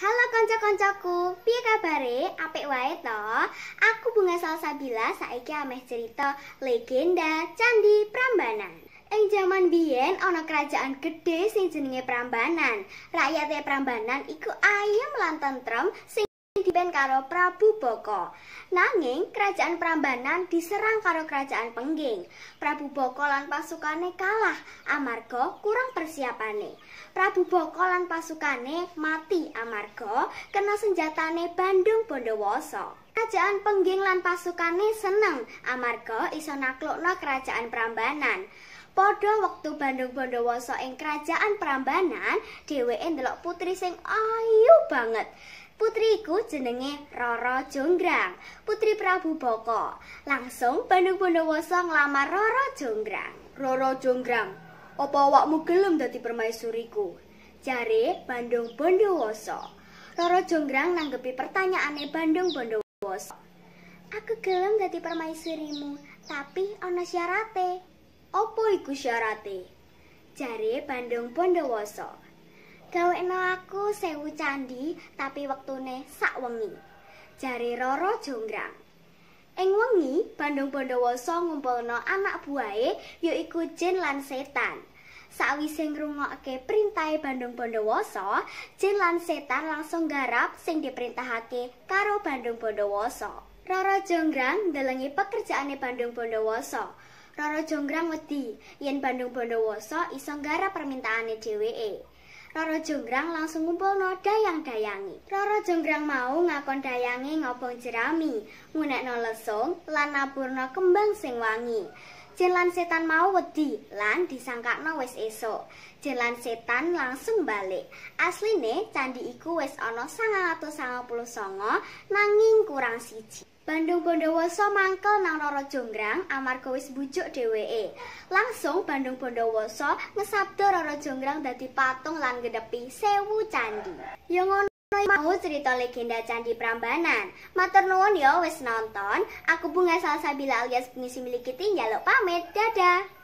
Halo kanca-kancaku, piye kabare? Apik wae to? Aku Bunga Salsabila saiki ameh cerita legenda Candi Prambanan. Ing jaman biyen ana kerajaan gede sing jenenge Prambanan. Rakyate Prambanan iku ayem lan tentrem sing diben karo Prabu Boko. Nanging kerajaan Prambanan diserang karo kerajaan Pengging. Prabu Boko lan pasukane kalah amarga kurang persiapane. Prabu Boko lan pasukane mati amarga kena senjatane Bandung Bondowoso. Kerajaan Pengging lan pasukane seneng amarga iso naklukno kerajaan Prambanan. Padha wektu Bandung Bondowoso ing kerajaan Prambanan, dheweke ndelok putri sing ayu banget. Putriku jenenge Roro Jonggrang, putri Prabu Boko. Langsung Bandung Bondowoso nglamar Roro Jonggrang. Roro Jonggrang, apa awakmu gelem dadi permaisuriku? Jare Bandung Bondowoso. Roro Jonggrang nanggepi pertanyaane Bandung Bondowoso. Aku gelem dadi permaisurimu, tapi ana syarate. Apa iku syarate? Jare Bandung Bondowoso. gawekno aku sewu candi tapi wektune sak wengi jari Roro Jonggrang ing wengi Bandung Bondowoso ngumpulno anak buahe yaiku jin lan setan sawise ngrungokke perintahe Bandung Bondowoso jin lan setan langsung garap sing diperintahake karo Bandung Bondowoso Roro Jonggrang ndelengi pekerjaane Bandung Bondowoso Roro Jonggrang wedi yen Bandung Bondowoso iso garap permintaane dheweke Roro Jonggrang langsung ngumpulno dayang dayangi. Roro Jonggrang mau ngakon dayangi ngobong jerami, ngunekno lesung lan napurna kembang sing wangi. jen lan setan mau wedi lan disangkakno wis esuk. jen lan setan langsung balik. Asline candi iku wis ana 999 nanging kurang siji. Bandung Bondowoso mangkel nang Roro Jonggrang amarga wis bujuk dheweke. Langsung Bandung Bondowoso ngesabda Roro Jonggrang dadi patung lan gedepi sewu candi. Yang mau cerita legenda Candi Prambanan. Matur nuwun ya wis nonton. Aku Bunga Salsabila alias pengisi miliki tinggal pamit. Dadah.